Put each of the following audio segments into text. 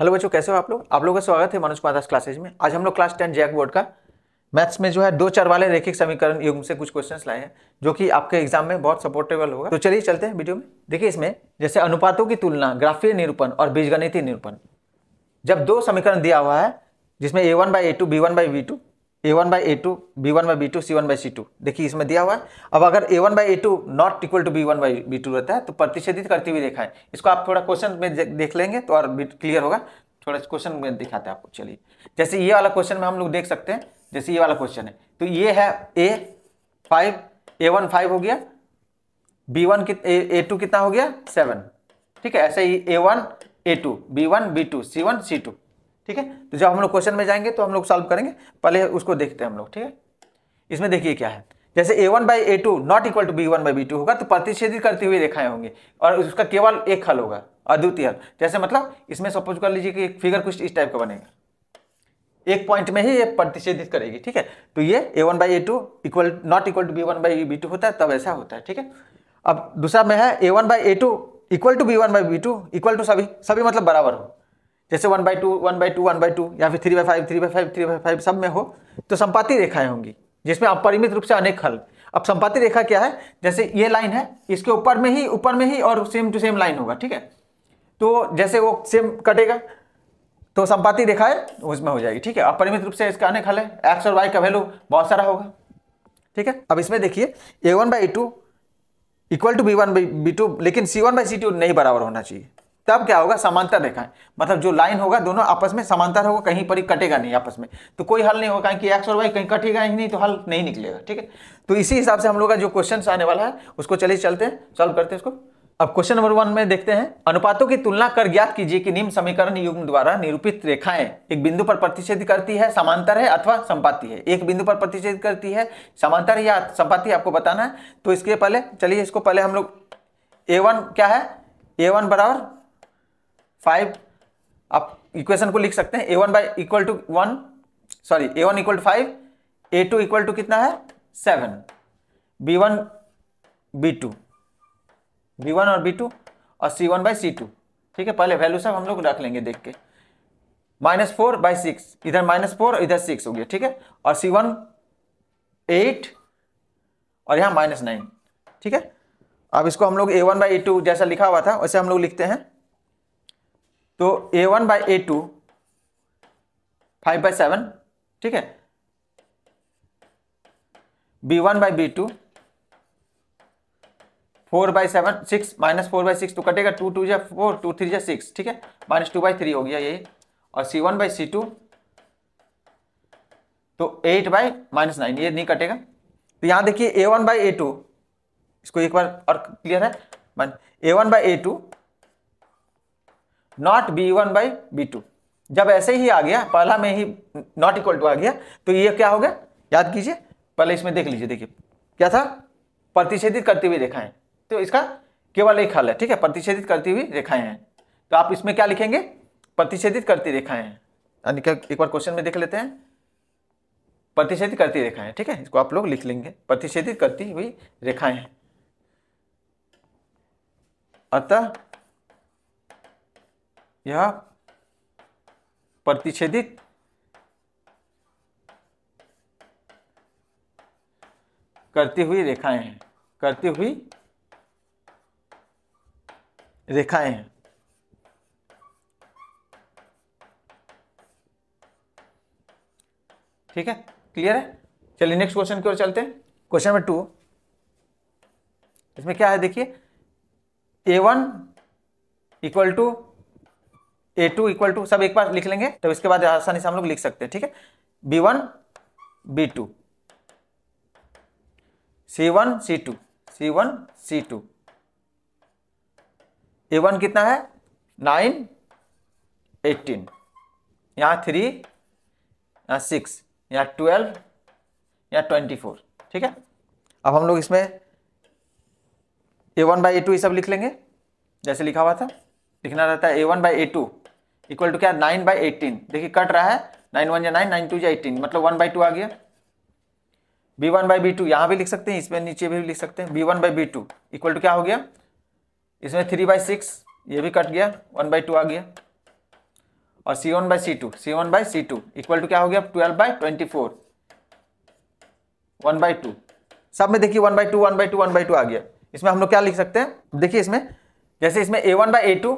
hello बच्चों कैसे हो आप लोग आप लोगों का स्वागत है मनोज कुमार क्लासेज में आज हम लोग क्लास टेन जैक बोर्ड का मैथ्स में जो है दो चार वाले रेखिक समीकरण युग से कुछ क्वेश्चंस लाए हैं जो कि आपके एग्जाम में बहुत सपोर्टेबल होगा तो चलिए चलते हैं वीडियो में देखिए इसमें जैसे अनुपातों की तुलना ग्राफीय निरूपण और बीजगणितीय निरूपण जब दो समीकरण दिया हुआ है जिसमें A one by A two B one by B two A one by A two B one by B two C one by C two देखिए इसमें दिया हुआ है अब अगर A one by A two not equal to B one by B two रहता है तो प्रतिषेधित करती हुई देखा है इसको आप थोड़ा क्वेश्चन में देख लेंगे तो और क्लियर होगा थोड़ा क्वेश्चन में दिखाते हैं आपको चलिए जैसे ये वाला क्वेश्चन में हम लोग देख सकते हैं जैसे ये वाला क्वेश्चन है तो ये है A five A one five हो गया बी वन ए टू कितना हो गया सेवन ठीक है ऐसे ही A one A two B one B two C one C two ठीक है तो जब हम लोग क्वेश्चन में जाएंगे तो हम लोग सॉल्व करेंगे पहले उसको देखते हैं हम लोग ठीक है इसमें देखिए क्या है जैसे ए one by A two not equal to B one by B two होगा तो प्रतिषेधित करते हुए रेखाएं होंगी और उसका केवल एक हल होगा अद्वितीय हल जैसे मतलब इसमें सपोज कर लीजिए कि एक फिगर कुछ इस टाइप का बनेगा एक पॉइंट में ही ये प्रतिषेधित करेगी ठीक है तो ये A one by A two equal not equal to B one by B two होता है तब ऐसा होता है ठीक है अब दूसरा में है ए one by A two equal to B one by B two equal to सभी सभी मतलब बराबर हो जैसे one by two one by two one by two या फिर three by five three by five three by five सब में हो तो संपाति रेखाएं होंगी जिसमें अपरिमित रूप से अनेक हल अब संपाति रेखा क्या है जैसे ये लाइन है इसके ऊपर में ही ऊपर में ही और सेम टू सेम लाइन होगा ठीक है तो जैसे वो सेम कटेगा तो संपाति रेखा है उसमें हो जाएगी ठीक है अपरिमित रूप से इसका अनेक हल है एक्स और वाई का वैल्यू बहुत सारा होगा ठीक है अब इसमें देखिए ए one by two equal to B one by B two लेकिन C one by C two नहीं बराबर होना चाहिए तब क्या होगा समांतर रेखाएं मतलब जो लाइन होगा दोनों आपस में समांतर होगा कहीं पर ही कटेगा नहीं आपस में तो कोई हल नहीं होगा कि एक्स और वाई कहीं कटेगा ही नहीं तो हल नहीं निकलेगा ठीक है तो इसी हिसाब से हम लोग का जो क्वेश्चन आने वाला है उसको चलिए चलते हैं सॉल्व करते हैं इसको अब क्वेश्चन नंबर वन में देखते हैं अनुपातों की तुलना कर ज्ञात कीजिए कि निम्न समीकरण युग्म द्वारा निरूपित रेखाएं एक बिंदु पर प्रतिषेध करती है समांतर है अथवा संपाति है एक बिंदु पर प्रतिषेध करती है समांतर या संपाति आपको बताना है तो इसके पहले चलिए इसको पहले हम लोग ए वन क्या है ए वन बराबर फाइव आप इक्वेशन को लिख सकते हैं A one by equal to one sorry A one equal to five A two equal to कितना है seven B one B two B one और बी टू और सी वन बाई सी टू ठीक है पहले वैल्यू सब हम लोग रख लेंगे देख के माइनस फोर बाई सिक्स इधर माइनस फोर और इधर सिक्स हो गया ठीक है और सी वन एट और यहाँ माइनस नाइन ठीक है अब इसको हम लोग ए वन बाई ए टू जैसा लिखा हुआ था वैसे हम लोग लिखते हैं तो a one by A two five by seven ठीक है b one by B two four by seven six minus four by six तो कटेगा टू टू या फोर टू थ्री या सिक्स ठीक है माइनस टू बाई थ्री हो गया यही और सी वन बाई सी टू तो एट बाई माइनस नाइन ये नहीं कटेगा तो यहाँ देखिए ए वन बाई ए टू इसको एक बार और क्लियर है ए one by A two not b one by B two जब ऐसे ही आ गया पहला में ही नॉट इक्वल टू आ गया तो ये क्या हो गया याद कीजिए पहले इसमें देख लीजिए देखिए क्या था प्रतिषेधित करती हुई रेखाएं तो इसका केवल एक हल है ठीक है प्रतिषेधित करती हुई रेखाएं हैं तो आप इसमें क्या लिखेंगे प्रतिषेधित करती रेखाएं यानी क्या एक बार क्वेश्चन में देख लेते हैं प्रतिषेधित करती रेखाएं ठीक है इसको आप लोग लिख लेंगे प्रतिषेधित करती हुई रेखाएं अतः यह प्रतिच्छेदित करती हुई रेखाएं हैं करती हुई रेखाएं हैं ठीक है क्लियर है चलिए नेक्स्ट क्वेश्चन की ओर चलते हैं क्वेश्चन नंबर टू इसमें क्या है देखिए ए one equal to a two equal to सब एक बार लिख लेंगे तो इसके बाद आसानी से हम लोग लिख सकते हैं ठीक है बी वन बी टू सी वन सी टू सी वन सी टू ए वन कितना है नाइन एटीन यहाँ थ्री यहाँ सिक्स यहाँ ट्वेल्व यहाँ ट्वेंटी फोर ठीक है अब हम लोग इसमें ए वन बाई ए टू ये सब लिख लेंगे जैसे लिखा हुआ था लिखना रहता है ए one by A two equal to क्या नाइन बाई एटीन देखिए कट रहा है नाइन वन या नाइन नाइन टू या एटीन मतलब वन बाई टू आ गया b one by B two यहाँ भी लिख सकते हैं इसमें नीचे भी लिख सकते हैं b one by B two equal to क्या हो गया इसमें थ्री बाई सिक्स ये भी कट गया वन बाई टू आ गया और सी one by C two C one by C two equal to क्या हो गया twelve by twenty four one by two सब में देखिए one by two one by two one by two आ गया इसमें हम लोग क्या लिख सकते हैं देखिए इसमें जैसे इसमें ए one by A two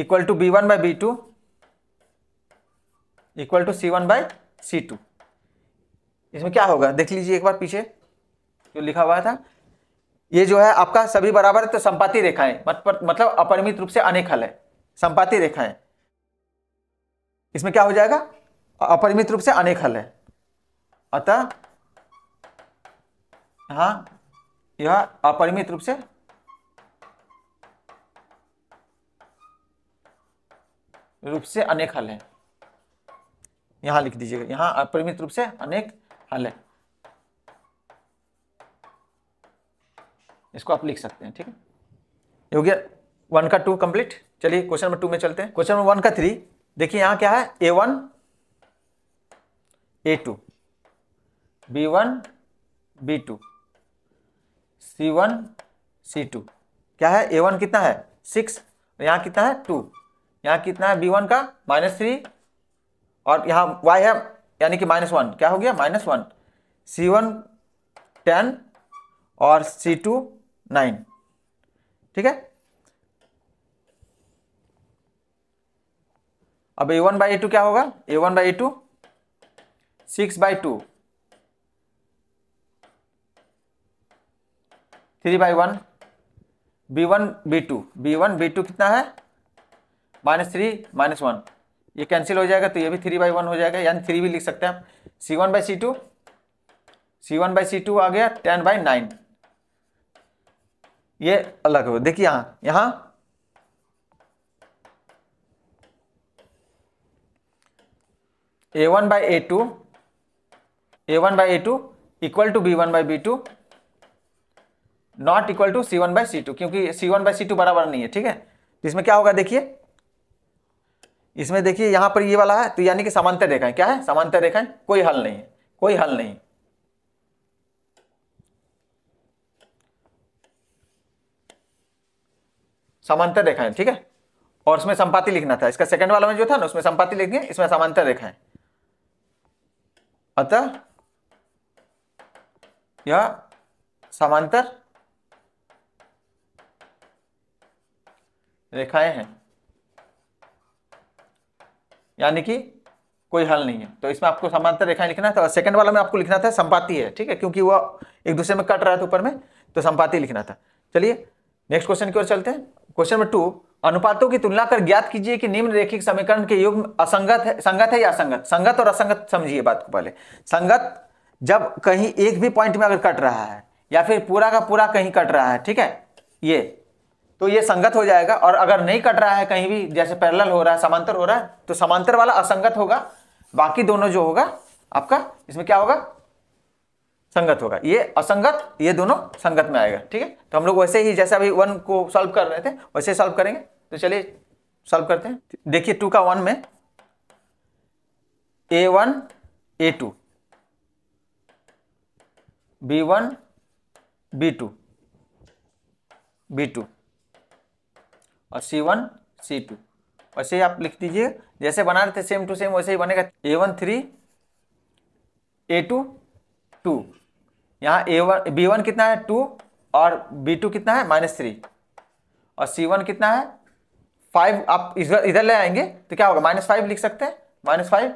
equal to B one by B two equal to C one by C two इसमें क्या होगा देख लीजिए एक बार पीछे जो लिखा हुआ था ये जो है आपका सभी बराबर है तो संपाति रेखाएं मतलब अपरिमित रूप से अनेक हल है संपाति रेखाएं इसमें क्या हो जाएगा अपरिमित रूप से अनेक हल है अतः हाँ यह अपरिमित रूप से रूप से अनेक हल है यहां लिख दीजिएगा यहां अपरिमित रूप से अनेक हल है इसको आप लिख सकते हैं ठीक है हो गया वन का टू कंप्लीट चलिए क्वेश्चन नंबर टू में चलते हैं क्वेश्चन नंबर वन का थ्री देखिए यहां क्या है ए वन ए two B one B two सी वन सी टू क्या है ए वन कितना है सिक्स यहां कितना है टू यहाँ कितना है बी वन का माइनस थ्री और यहाँ वाई है यानी कि माइनस वन क्या हो गया minus one c one ten और सी टू नाइन ठीक है अब a one by A two क्या होगा a one by A two six by two three by one b one B two B one B two कितना है minus three minus one ये cancel हो जाएगा तो ये भी थ्री बाई वन हो जाएगा यानी थ्री भी लिख सकते हैं आप c one by C two C one by C two आ गया टेन बाई नाइन ये अलग हो देखिए यहां यहां a one by A two A one by A two equal to B one by B two not equal to C one by C two क्योंकि c one by C two बराबर नहीं है ठीक है इसमें क्या होगा देखिए इसमें देखिए यहां पर ये वाला है तो यानी कि समांतर रेखाएं है क्या है समांतर रेखा है कोई हल नहीं है कोई हल नहीं समांतर रेखाएं है ठीक है और उसमें संपाति लिखना था इसका सेकंड वाला में जो था ना उसमें संपाति लिखेंगे इसमें समांतर रेखा है अतः यह समांतर रेखाएं हैं यानी कि कोई हल नहीं है तो इसमें आपको समांतर रेखाएं लिखना था और सेकंड वाला में आपको लिखना था संपाती है ठीक है क्योंकि वह एक दूसरे में कट रहा था ऊपर में तो संपाति लिखना था चलिए नेक्स्ट क्वेश्चन की ओर चलते हैं क्वेश्चन नंबर टू अनुपातों की तुलना कर ज्ञात कीजिए कि निम्न रेखिक समीकरण के युग असंगत है संगत है या असंगत संगत और असंगत समझिए बात को पहले संगत जब कहीं एक भी पॉइंट में अगर कट रहा है या फिर पूरा का पूरा कहीं कट रहा है ठीक है ये तो ये संगत हो जाएगा और अगर नहीं कट रहा है कहीं भी जैसे पैरल हो रहा है समांतर हो रहा है तो समांतर वाला असंगत होगा बाकी दोनों जो होगा आपका इसमें क्या होगा संगत होगा ये असंगत ये दोनों संगत में आएगा ठीक है तो हम लोग वैसे ही जैसे अभी वन को सॉल्व कर रहे थे वैसे सॉल्व करेंगे तो चलिए सॉल्व करते हैं देखिए टू का वन में a one A two B one B two b two और सी वन सी टू वैसे ही आप लिख दीजिए जैसे बना रहे थे सेम टू सेम वैसे ही बनेगा a one three a two two यहाँ ए वन बी वन कितना है टू और बी टू कितना है माइनस थ्री और सी वन कितना है फाइव आप इधर इधर ले आएंगे तो क्या होगा माइनस फाइव लिख सकते हैं माइनस फाइव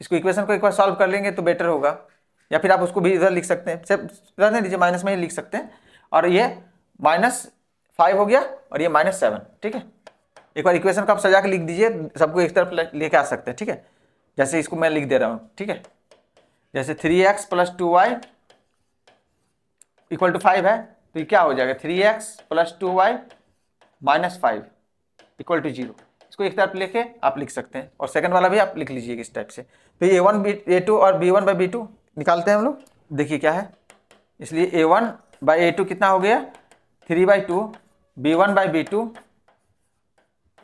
इसको इक्वेशन को एक बार सॉल्व कर लेंगे तो बेटर होगा या फिर आप उसको भी इधर लिख सकते हैं सिर्फ इधर नहीं दीजिए माइनस में ही लिख सकते हैं और ये माइनस फाइव हो गया और ये माइनस सेवन ठीक है एक बार इक्वेशन को आप सजा के लिख दीजिए सबको एक तरफ लेके आ सकते हैं ठीक है जैसे इसको मैं लिख दे रहा हूँ ठीक है जैसे three x plus two y equal to five है तो ये क्या हो जाएगा three x plus two y minus five equal to zero इसको एक तरफ लेके आप लिख सकते हैं और सेकंड वाला भी आप लिख लीजिए इस टाइप से तो a one b a two और b one by B two निकालते हैं हम लोग देखिए क्या है इसलिए a one by A two कितना हो गया three by two B one by B two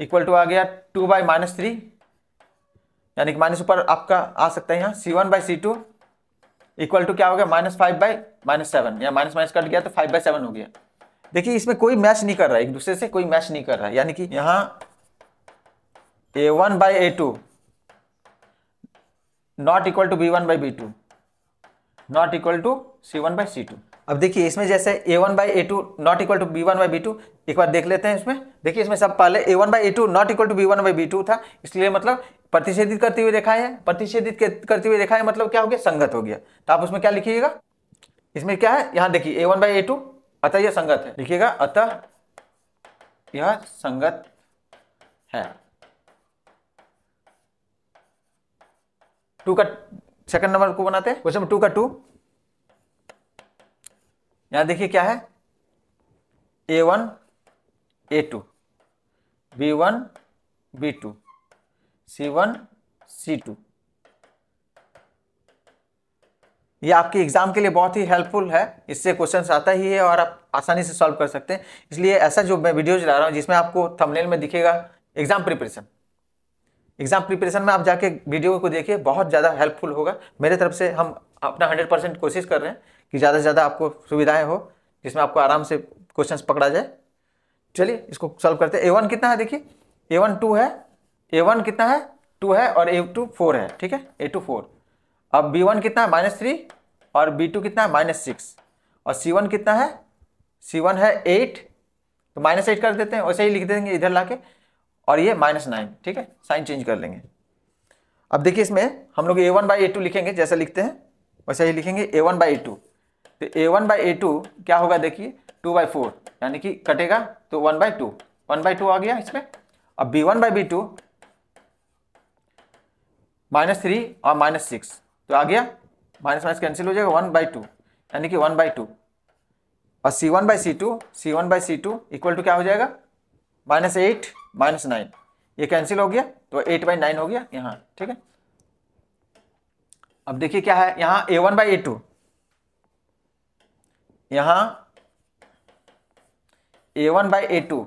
equal to आ गया टू बाई माइनस थ्री यानी कि माइनस ऊपर आपका आ सकता है यहाँ c one by C two equal to क्या हो गया minus five by minus seven या माइनस माइनस कट गया तो फाइव बाई सेवन हो गया देखिए इसमें कोई मैच नहीं कर रहा है एक दूसरे से कोई मैच नहीं कर रहा है यानी कि यहाँ a one by A two not equal to B one by B two not equal to C one by C two अब देखिए इसमें जैसे ए one by A two not equal to B one by B two एक बार देख लेते हैं इसमें देखिए इसमें सब पहले a one by A two not equal to B one by B two था इसलिए मतलब प्रतिषेधित करते हुए रेखाएं है प्रतिषेधित करते हुए रेखाएं मतलब क्या हो गया संगत हो गया तो आप उसमें क्या लिखिएगा इसमें क्या है यहाँ देखिए ए वन बाई ए टू अतः यह संगत है लिखिएगा अतः यह संगत है टू का सेकंड नंबर को बनाते हैं क्वेश्चन टू का टू यहां देखिए क्या है ए वन ए two B one B two सी वन सी टू ये आपके एग्जाम के लिए बहुत ही हेल्पफुल है इससे क्वेश्चन आता ही है और आप आसानी से सॉल्व कर सकते हैं इसलिए ऐसा जो मैं वीडियो चला रहा हूँ जिसमें आपको थंबनेल में दिखेगा एग्जाम प्रिपरेशन एग्जाम प्रिपरेशन में आप जाके वीडियो को देखिए बहुत ज़्यादा हेल्पफुल होगा मेरे तरफ से हम अपना हंड्रेड परसेंट कोशिश कर रहे हैं कि ज़्यादा से ज़्यादा आपको सुविधाएं हो जिसमें आपको आराम से क्वेश्चन पकड़ा जाए चलिए इसको सॉल्व करते हैं ए वन कितना है देखिए ए वन टू है ए वन कितना है टू है और ए टू फोर है ठीक है ए टू फोर अब बी वन कितना है माइनस थ्री और बी टू कितना है माइनस सिक्स और सी वन कितना है सी वन है एट तो माइनस एट कर देते हैं वैसे ही लिख देंगे इधर ला के और ये माइनस नाइन ठीक है साइन चेंज कर लेंगे अब देखिए इसमें हम लोग ए वन बाई ए टू लिखेंगे जैसा लिखते हैं वैसे ही लिखेंगे a one by A two तो a one by A two क्या होगा देखिए टू बाई फोर यानी कि कटेगा तो one by two one by two आ गया इसमें अब b one by B two minus three और माइनस सिक्स तो आ गया माइनस माइनस कैंसिल हो जाएगा वन बाई टू यानी कि वन बाई टू और सी one by C two C one by C two equal to क्या हो जाएगा माइनस एट माइनस नाइन ये कैंसिल हो गया तो एट बाई नाइन हो गया यहाँ ठीक है अब देखिए क्या है यहाँ a one by A two यहां a one by A two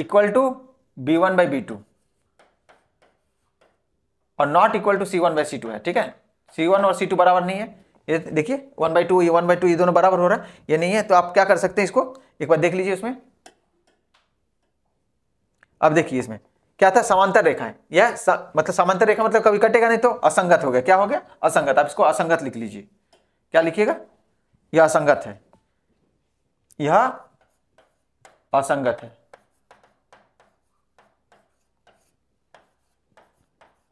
equal to B one by B two और not equal to C one by C two है ठीक है सी वन और सी टू बराबर नहीं है ये देखिए वन बाई टू ये वन बाई टू ये दोनों बराबर हो रहा है ये नहीं है तो आप क्या कर सकते हैं इसको एक बार देख लीजिए उसमें अब देखिए इसमें क्या था समांतर रेखाएं यह सा, मतलब समांतर रेखा मतलब कभी कटेगा नहीं तो असंगत हो गया क्या हो गया असंगत आप इसको असंगत लिख लीजिए क्या लिखिएगा यह असंगत है यह असंगत है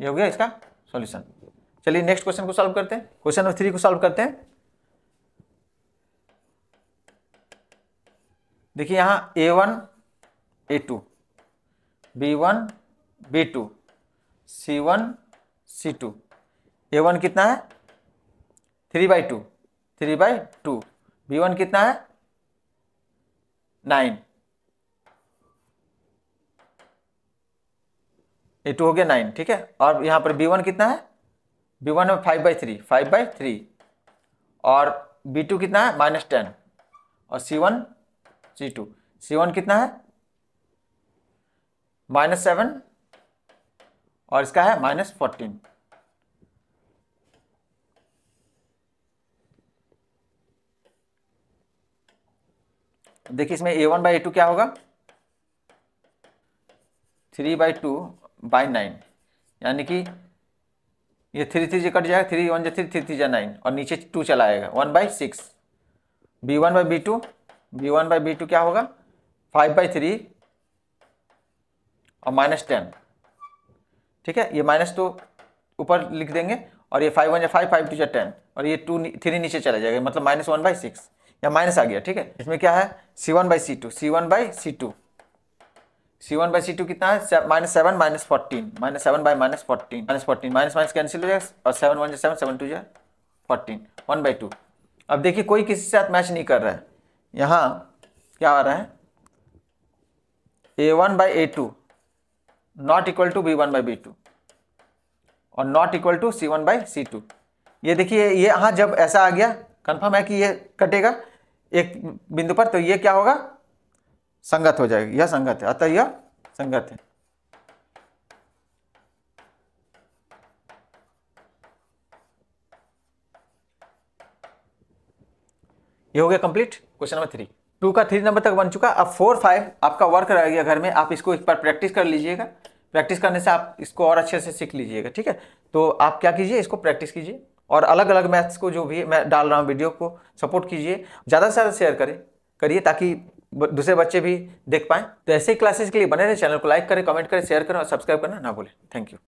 ये हो गया इसका सॉल्यूशन चलिए नेक्स्ट क्वेश्चन को सॉल्व करते हैं क्वेश्चन नंबर थ्री को सॉल्व करते हैं देखिए यहां a one A two B one B two C one C two A one कितना है three by two three by two B one कितना है नाइन ए टू हो गया नाइन ठीक है और यहाँ पर बी वन कितना है बी वन में five by three five by three और बी टू कितना है माइनस टेन और सी वन सी टू सी वन कितना है माइनस सेवन और इसका है माइनस फोर्टीन देखिए इसमें ए वन बाई ए टू क्या होगा three by two by nine यानी कि ये थ्री थ्री जो कट जाएगा थ्री वन जो थ्री थ्री थ्री जो नाइन और नीचे टू चला आएगा one by six b one by B two B one by B two क्या होगा फाइव बाई थ्री और माइनस टेन ठीक है ये माइनस तो ऊपर लिख देंगे और ये फाइव वन या फाइव फाइव टू या टेन और ये टू थ्री नीचे चला जाएगा मतलब माइनस वन बाई सिक्स या माइनस आ गया ठीक है इसमें क्या है c one by C two C one by C two C one by C two कितना है minus seven minus fourteen minus seven by minus fourteen minus fourteen minus minus cancel हो जाएगा और सेवन वन जो seven seven two जो है fourteen one by to अब देखिए कोई किसी के साथ मैच नहीं कर रहा है यहाँ क्या आ रहा है ए one by A two not equal to B one by B two और not equal to C one by C two ये देखिए ये यहाँ जब ऐसा आ गया कन्फर्म है कि ये कटेगा एक बिंदु पर तो ये क्या होगा संगत हो जाएगी यह संगत है अतः यह संगत है ये हो गया complete question number three two का थ्री नंबर तक बन चुका अब फोर फाइव आपका वर्क रह गया घर में आप इसको एक बार प्रैक्टिस कर लीजिएगा प्रैक्टिस करने से आप इसको और अच्छे से सीख लीजिएगा ठीक है तो आप क्या कीजिए इसको प्रैक्टिस कीजिए और अलग अलग मैथ्स को जो भी मैं डाल रहा हूँ वीडियो को सपोर्ट कीजिए ज़्यादा से ज़्यादा शेयर करें करिए ताकि दूसरे बच्चे भी देख पाएँ तो ऐसे ही क्लासेस के लिए बने रहे चैनल को लाइक करें कमेंट करें शेयर करें और सब्सक्राइब करना ना भूलें थैंक यू